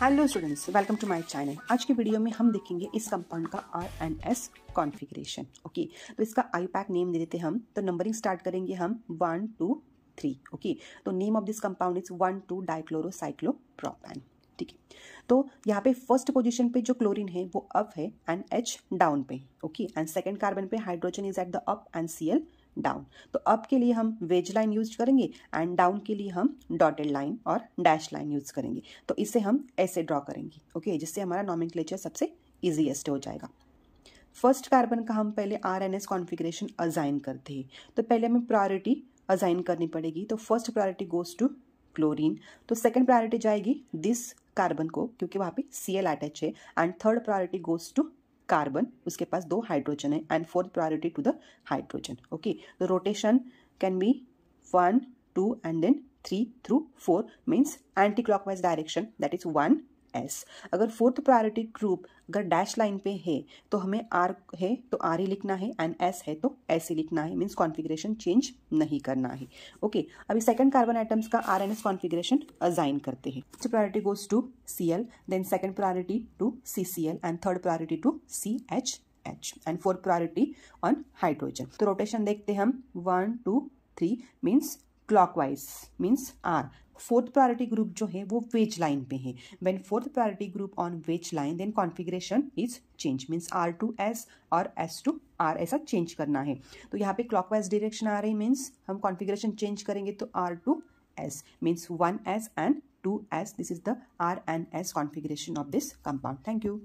hello students welcome to my channel आज की video में हम देखेंगे इस कंपाउंड का R N S configuration okay तो इसका आई पैक नेम दे देते हम तो नंबरिंग स्टार्ट करेंगे हम वन टू थ्री ओके तो name of this compound is one two dichlorocyclopropane ठीक है तो यहाँ पे फर्स्ट पोजिशन पे जो क्लोरिन है वो अप है एंड एच डाउन पे ओके एंड सेकेंड कार्बन पे hydrogen is at the up and C L down तो अप के लिए हम वेज लाइन यूज करेंगे एंड डाउन के लिए हम डॉटेड लाइन और डैश लाइन यूज करेंगे तो इसे हम ऐसे ड्रॉ करेंगे ओके जिससे हमारा नॉमिन सबसे ईजीएस्ट हो जाएगा फर्स्ट कार्बन का हम पहले R N S configuration assign करते हैं तो पहले हमें प्रायोरिटी अजाइन करनी पड़ेगी तो first priority goes to chlorine तो सेकेंड प्रायोरिटी जाएगी दिस कार्बन को क्योंकि वहाँ पे सी एल अटैच है and third priority goes to carbon उसके पास दो हाइड्रोजन है and fourth priority to the hydrogen okay the rotation can be one two and then three through four means anti clockwise direction that is one S अगर fourth priority group अगर dash line पे है तो हमें are है तो are ही लिखना है एंड एस है तो एस ही लिखना है मीन्स कॉन्फिग्रेशन चेंज नहीं करना है ओके okay, अभी सेकंड कार्बन आइटम्स का R N S configuration assign करते हैं first priority goes to C L then second priority to C C L and third priority to C H H and fourth priority on hydrogen तो rotation देखते हैं हम one two three means clockwise means R fourth priority group जो है वो wedge line पे है when fourth priority group on veg line then configuration is change means R to S और एस टू आर ऐसा चेंज करना है तो यहाँ पे क्लॉकवाइज डायरेक्शन आ रही मीन्स हम कॉन्फिग्रेशन चेंज करेंगे तो R to S means one S and two S this is the R and S configuration of this compound thank you